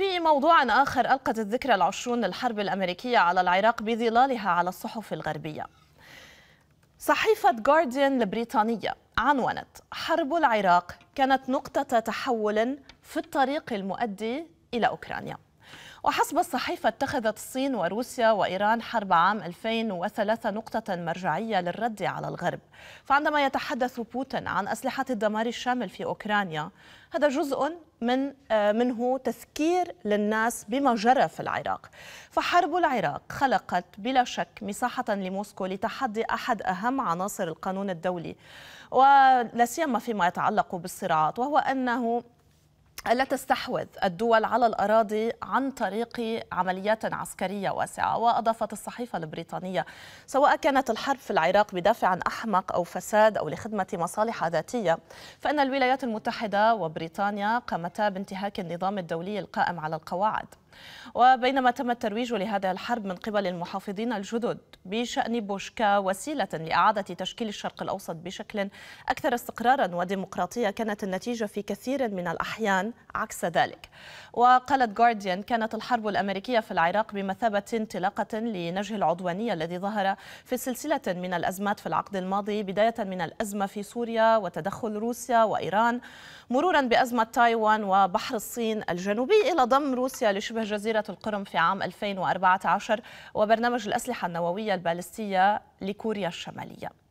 في موضوع آخر ألقت الذكرى العشرون للحرب الأمريكية على العراق بظلالها على الصحف الغربية صحيفة جارديان البريطانية عنونت حرب العراق كانت نقطة تحول في الطريق المؤدي إلى أوكرانيا وحسب الصحيفة اتخذت الصين وروسيا وإيران حرب عام 2003 نقطة مرجعية للرد على الغرب فعندما يتحدث بوتين عن أسلحة الدمار الشامل في أوكرانيا هذا جزء من آه، منه تذكير للناس بما جرى في العراق فحرب العراق خلقت بلا شك مساحة لموسكو لتحدي أحد أهم عناصر القانون الدولي ولا سيما فيما يتعلق بالصراعات وهو أنه ألا تستحوذ الدول على الأراضي عن طريق عمليات عسكرية واسعة وأضافت الصحيفة البريطانية سواء كانت الحرب في العراق بدافع أحمق أو فساد أو لخدمة مصالح ذاتية فإن الولايات المتحدة وبريطانيا قامتا بانتهاك النظام الدولي القائم على القواعد وبينما تم الترويج لهذا الحرب من قبل المحافظين الجدد بشأن بوش كوسيلة لإعادة تشكيل الشرق الأوسط بشكل أكثر استقرارا وديمقراطية كانت النتيجة في كثير من الأحيان عكس ذلك وقالت جارديان كانت الحرب الأمريكية في العراق بمثابة انطلاقة لنجه العدوانية الذي ظهر في سلسلة من الأزمات في العقد الماضي بداية من الأزمة في سوريا وتدخل روسيا وإيران مرورا بأزمة تايوان وبحر الصين الجنوبي إلى ضم روسيا لشبه جزيرة القرم في عام 2014 وبرنامج الأسلحة النووية البالستية لكوريا الشمالية